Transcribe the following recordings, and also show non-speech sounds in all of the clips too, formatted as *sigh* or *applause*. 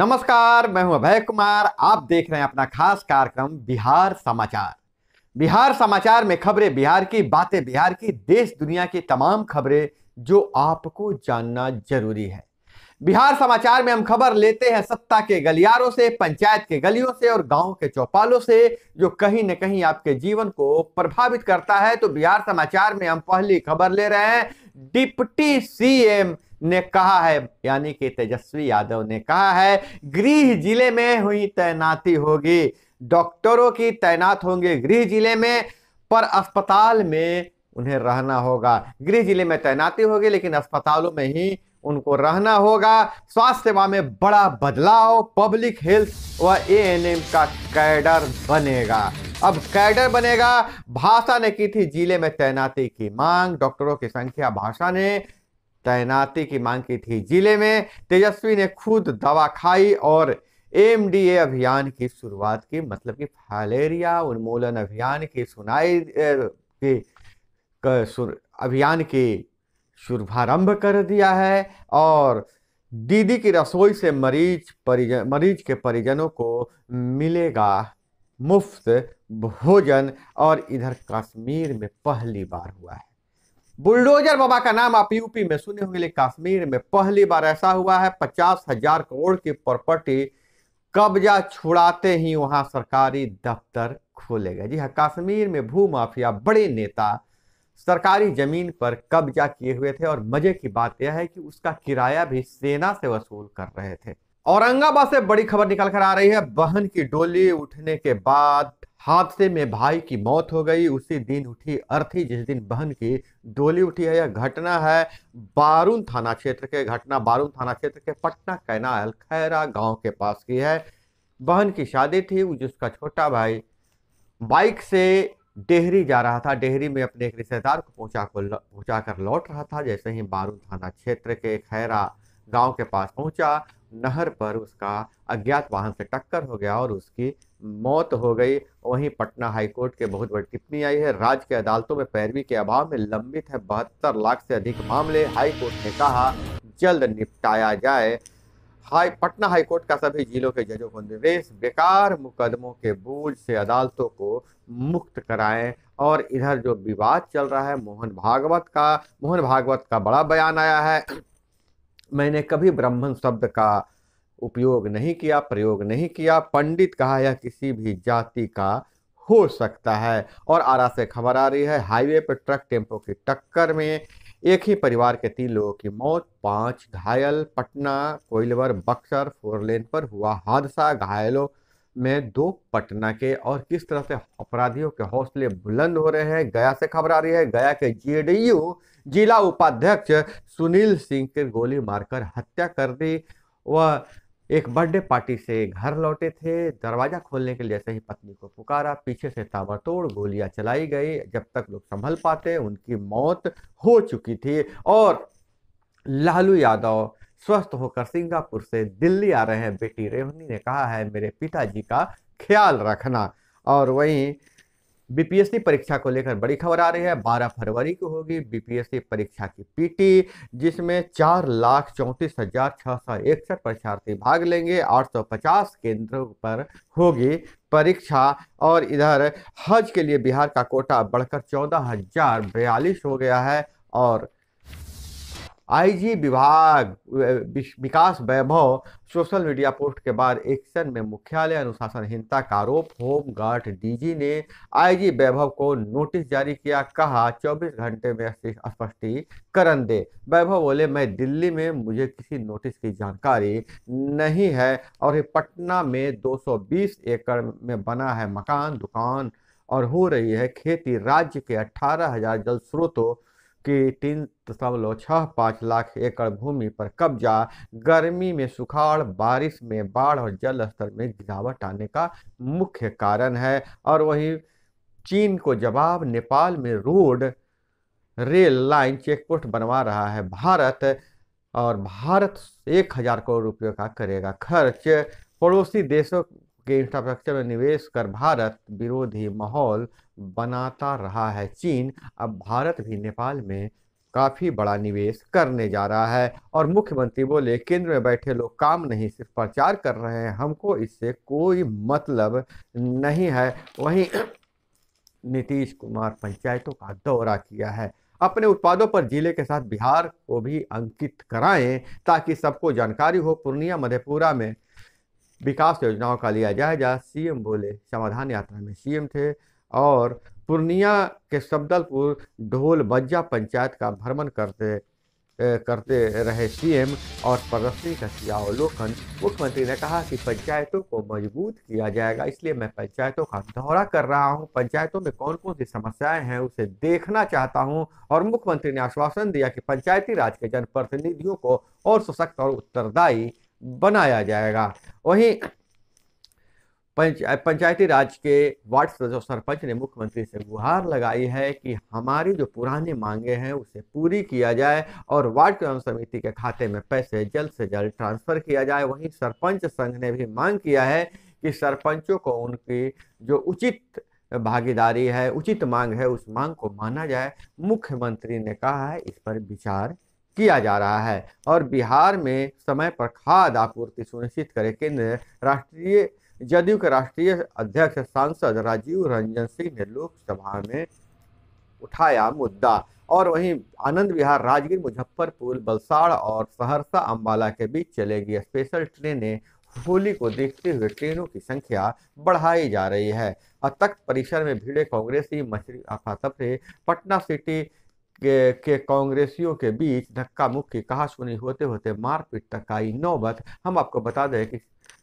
नमस्कार मैं हूं अभय कुमार आप देख रहे हैं अपना खास कार्यक्रम बिहार समाचार बिहार समाचार में खबरें बिहार की बातें बिहार की देश दुनिया की तमाम खबरें जो आपको जानना जरूरी है बिहार समाचार में हम खबर लेते हैं सत्ता के गलियारों से पंचायत के गलियों से और गांव के चौपालों से जो कहीं न कहीं आपके जीवन को प्रभावित करता है तो बिहार समाचार में हम पहली खबर ले रहे हैं डिप्टी सीएम ने कहा है यानी कि तेजस्वी यादव ने कहा है गृह जिले में हुई तैनाती होगी डॉक्टरों की तैनात होंगे गृह जिले में पर अस्पताल में उन्हें रहना होगा गृह जिले में तैनाती होगी लेकिन अस्पतालों में ही उनको रहना होगा स्वास्थ्य सेवा में बड़ा बदलाव पब्लिक हेल्थ व एएनएम का कैडर बनेगा अब कैडर बनेगा भाषा ने की थी जिले में तैनाती की मांग डॉक्टरों की संख्या भाषा ने तैनाती की मांग की थी जिले में तेजस्वी ने खुद दवा खाई और एमडीए अभियान की शुरुआत की मतलब कि फलेरिया उन्मूलन अभियान की सुनाई की अभियान की शुभारंभ कर दिया है और दीदी की रसोई से मरीज परिजन मरीज के परिजनों को मिलेगा मुफ्त भोजन और इधर कश्मीर में पहली बार हुआ है बुलडोजर बाबा का नाम आप यूपी में सुने होंगे कश्मीर में पहली बार ऐसा हुआ है पचास हजार करोड़ की प्रॉपर्टी कब्जा छुड़ाते ही वहां सरकारी दफ्तर खोले गए जी हाँ कश्मीर में भू माफिया बड़े नेता सरकारी जमीन पर कब्जा किए हुए थे और मजे की बात यह है कि उसका किराया भी सेना से वसूल कर रहे थे औरंगाबाद से बड़ी खबर निकल कर आ रही है बहन की डोली उठने के बाद हादसे में भाई की मौत हो गई उसी दिन उठी अर्थी जिस दिन बहन की डोली उठी है यह घटना है बारून थाना क्षेत्र के घटना बारून थाना क्षेत्र के पटना कैनाल खैरा गांव के पास की है बहन की शादी थी जिसका छोटा भाई बाइक से डेहरी जा रहा था डेहरी में अपने एक रिश्तेदार को पहुंचा को पहुँचा कर लौट रहा था जैसे ही बारून थाना क्षेत्र के खैरा गाँव के पास पहुँचा नहर पर उसका अज्ञात वाहन से टक्कर हो गया और उसकी मौत हो गई वहीं पटना हाईकोर्ट के बहुत बड़ी टिप्पणी आई है राज्य के अदालतों में पैरवी के अभाव में लंबित है बहत्तर लाख से अधिक मामले हाईकोर्ट ने कहा जल्द निपटाया जाए हाई पटना हाईकोर्ट का सभी जिलों के जजों को निर्देश बेकार मुकदमों के बोझ से अदालतों को मुक्त कराएं और इधर जो विवाद चल रहा है मोहन भागवत का मोहन भागवत का बड़ा बयान आया है मैंने कभी ब्राह्मण शब्द का उपयोग नहीं किया प्रयोग नहीं किया पंडित कहा यह किसी भी जाति का हो सकता है और आरा से खबर आ रही है हाईवे पर ट्रक टेम्पो की टक्कर में एक ही परिवार के तीन लोगों की मौत पांच घायल पटना कोयलवर बक्सर फोरलेन पर हुआ हादसा घायलों में दो पटना के और किस तरह से अपराधियों के हौसले बुलंद हो रहे हैं गया से खबर आ रही है गया के जेडीयू जिला उपाध्यक्ष सुनील सिंह के गोली मारकर हत्या कर दी वह एक बर्थडे पार्टी से घर लौटे थे दरवाजा खोलने के लिए जैसे ही पत्नी को पुकारा पीछे से ताबड़तोड़ गोलियां चलाई गई जब तक लोग संभल पाते उनकी मौत हो चुकी थी और लालू यादव स्वस्थ होकर सिंगापुर से दिल्ली आ रहे हैं बेटी रेवनी ने कहा है मेरे पिताजी का ख्याल रखना और वहीं बीपीएससी परीक्षा को लेकर बड़ी खबर आ रही है 12 फरवरी को होगी बीपीएससी परीक्षा की पीटी जिसमें चार लाख चौंतीस हजार छः सौ इकसठ परीक्षार्थी भाग लेंगे 850 केंद्रों पर होगी परीक्षा और इधर हज के लिए बिहार का कोटा बढ़कर चौदह हजार बयालीस हो गया है और आईजी विभाग Vikas Vaibhav social media post के बाद एक्शन में मुख्यालय अनुशासनहीनता का आरोप होमगार्ड डीजी ने आईजी वैभव को नोटिस जारी किया कहा 24 घंटे में स्पष्टीकरण दे वैभव बोले मैं दिल्ली में मुझे किसी नोटिस की जानकारी नहीं है और पटना में 220 एकड़ में बना है मकान दुकान और हो रही है खेती राज्य के हजार जल स्रोतों की तीन दशमलव छः पाँच लाख एकड़ भूमि पर कब्जा गर्मी में सुखाड़ बारिश में बाढ़ और जल स्तर में गिरावट आने का मुख्य कारण है और वहीं चीन को जवाब नेपाल में रोड रेल लाइन चेकपोस्ट बनवा रहा है भारत और भारत एक हजार करोड़ रुपये का करेगा खर्च पड़ोसी देशों के इंफ्रास्ट्रक्चर में निवेश कर भारत विरोधी माहौल बनाता रहा है चीन अब भारत भी नेपाल में काफ़ी बड़ा निवेश करने जा रहा है और मुख्यमंत्री बोले केंद्र में बैठे लोग काम नहीं सिर्फ प्रचार कर रहे हैं हमको इससे कोई मतलब नहीं है वहीं *clears throat* नीतीश कुमार पंचायतों का दौरा किया है अपने उत्पादों पर जिले के साथ बिहार को भी अंकित कराएं ताकि सबको जानकारी हो पूर्णिया मधेपुरा में विकास योजनाओं का लिया जायजा सीएम बोले समाधान यात्रा में सीएम थे और पूर्णिया के सबदलपुर ढोल बज्जा पंचायत का भ्रमण करते करते रहे सीएम और प्रदर्शनी का किया अवलोकन मुख्यमंत्री ने कहा कि पंचायतों को मजबूत किया जाएगा इसलिए मैं पंचायतों का दौरा कर रहा हूं पंचायतों में कौन कौन सी समस्याएं हैं उसे देखना चाहता हूं और मुख्यमंत्री ने आश्वासन दिया कि पंचायती राज के जनप्रतिनिधियों को और सशक्त और उत्तरदायी बनाया जाएगा वहीं पंचायती राज के वार्ड सदस्य सरपंच ने मुख्यमंत्री से गुहार लगाई है कि हमारी जो पुरानी मांगे हैं उसे पूरी किया जाए और वार्ड चुनाव समिति के खाते में पैसे जल्द से जल्द ट्रांसफर किया जाए वहीं सरपंच संघ ने भी मांग किया है कि सरपंचों को उनकी जो उचित भागीदारी है उचित मांग है उस मांग को माना जाए मुख्यमंत्री ने कहा है इस पर विचार किया जा रहा है और बिहार में समय पर खाद आपूर्ति सुनिश्चित करे केंद्र राष्ट्रीय जदयू के राष्ट्रीय अध्यक्ष सांसद राजीव रंजन सिंह ने लोकसभा में उठाया मुद्दा और वहीं आनंद विहार राजगीर मुजफ्फरपुर बलसाड़ और सहरसा अम्बाला के बीच चलेगी स्पेशल ट्रेनें होली को देखते हुए ट्रेनों की संख्या बढ़ाई जा रही है अब तक परिसर में भीड़े कांग्रेसी मछली अफातफरे पटना सिटी के, के कांग्रेसियों के बीच धक्का मुक्की कहा सुनी होते होते मारपीट तक आई नौबत हम आपको बता दें कि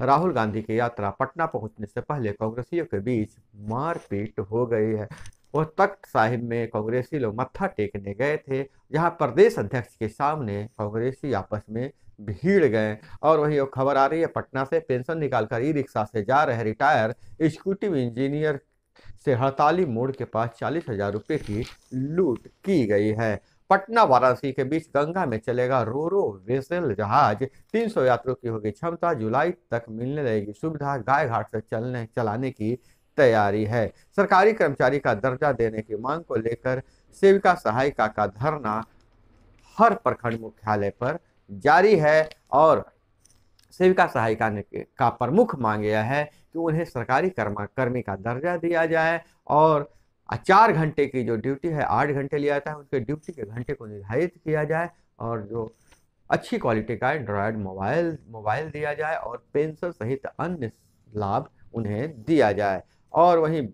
राहुल गांधी की यात्रा पटना पहुंचने से पहले कांग्रेसियों के बीच मारपीट हो गई है वो तख्त साहिब में कांग्रेसी लोग मत्था टेकने गए थे जहां प्रदेश अध्यक्ष के सामने कांग्रेसी आपस में भीड़ गए और वहीं खबर आ रही है पटना से पेंशन निकालकर ई रिक्शा से जा रहे रिटायर स्कूटी इंजीनियर से हड़ताली मोड़ के पास चालीस हजार रुपये की लूट की गई है पटना वाराणसी के बीच गंगा में चलेगा रोरो वेसल जहाज 300 यात्रियों की होगी क्षमता जुलाई तक मिलने लगेगी सुविधा गाय घाट से चलने चलाने की तैयारी है सरकारी कर्मचारी का दर्जा देने की मांग को लेकर सेविका सहायिका का धरना हर प्रखंड मुख्यालय पर जारी है और सेविका सहायिका ने का प्रमुख मांग यह है कि उन्हें सरकारी कर्मा कर्मी का दर्जा दिया जाए और चार घंटे की जो ड्यूटी है आठ घंटे लिया जाता है उनके ड्यूटी के घंटे को निर्धारित किया जाए और जो अच्छी क्वालिटी का एंड्रॉयड मोबाइल मोबाइल दिया जाए और पेंशन सहित अन्य लाभ उन्हें दिया जाए और वहीं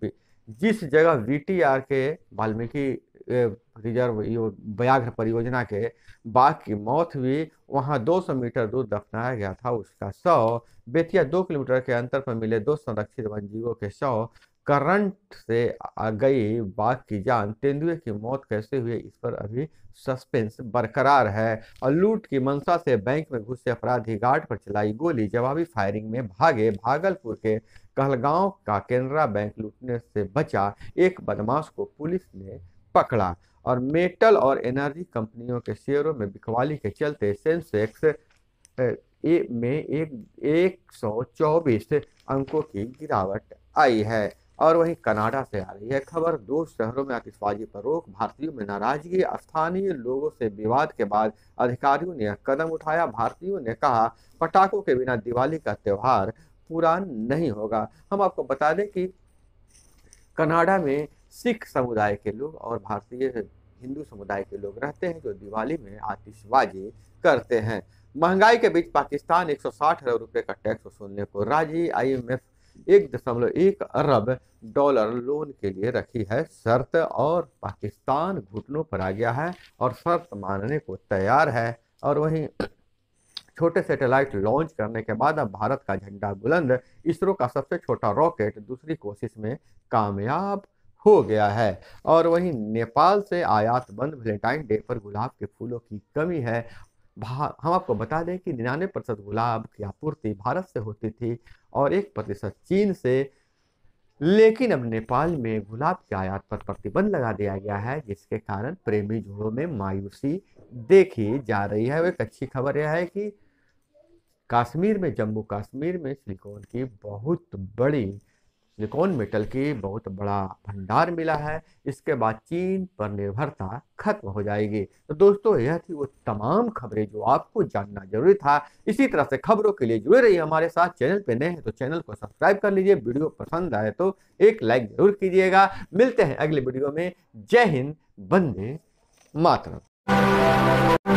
जिस जगह वी के वाल्मीकि रिजर्व व्याघ्र परियोजना के बाघ की मौत भी वहां 200 मीटर दूर दफनाया गया था उसका शव बेतिया दो किलोमीटर के अंतर पर मिले दो संरक्षित वन्यजीवों के शव करंट से आ गई बाघ की जान तेंदुए की मौत कैसे हुई इस पर अभी सस्पेंस बरकरार है और लूट की मंशा से बैंक में घुसे अपराधी गार्ड पर चलाई गोली जवाबी फायरिंग में भागे भागलपुर के कहलगांव का केनरा बैंक लूटने से बचा एक बदमाश को पुलिस ने पकड़ा और मेटल और एनर्जी कंपनियों के शेयरों में बिकवाली के चलते सेंसेक्स ए में एक एक सौ चौबीस अंकों की गिरावट आई है और वहीं कनाडा से आ रही है खबर दो शहरों में आतिशबाजी पर रोक भारतीयों में नाराजगी स्थानीय लोगों से विवाद के बाद अधिकारियों ने कदम उठाया भारतीयों ने कहा पटाखों के बिना दिवाली का त्यौहार पूरा नहीं होगा हम आपको बता दें कि कनाडा में सिख समुदाय के लोग और भारतीय हिंदू समुदाय के लोग रहते हैं जो दिवाली में आतिशबाजी करते हैं महंगाई के बीच पाकिस्तान 160 अरब रुपए का टैक्स वसूलने को राजी आईएमएफ एक दशमलव एक अरब डॉलर लोन के लिए रखी है शर्त और पाकिस्तान घुटनों पर आ गया है और शर्त मानने को तैयार है और वहीं छोटे सैटेलाइट लॉन्च करने के बाद अब भारत का झंडा बुलंद इसरो का सबसे छोटा रॉकेट दूसरी कोशिश में कामयाब हो गया है और वहीं नेपाल से आयात बंद वेलेंटाइन डे पर गुलाब के फूलों की कमी है हम आपको बता दें कि निन्यानवे प्रतिशत गुलाब की आपूर्ति भारत से होती थी और एक प्रतिशत चीन से लेकिन अब नेपाल में गुलाब के आयात पर प्रतिबंध लगा दिया गया है जिसके कारण प्रेमी जुड़ों में मायूसी देखी जा रही है एक अच्छी खबर यह है कि कश्मीर में जम्मू कश्मीर में सिलिकॉन की बहुत बड़ी निकोन मेटल की बहुत बड़ा भंडार मिला है इसके बाद चीन पर निर्भरता खत्म हो जाएगी तो दोस्तों यह थी वो तमाम खबरें जो आपको जानना जरूरी था इसी तरह से खबरों के लिए जुड़े रहिए हमारे साथ चैनल पे नए हैं तो चैनल को सब्सक्राइब कर लीजिए वीडियो पसंद आए तो एक लाइक जरूर कीजिएगा मिलते हैं अगले वीडियो में जय हिंद बंदे मातरम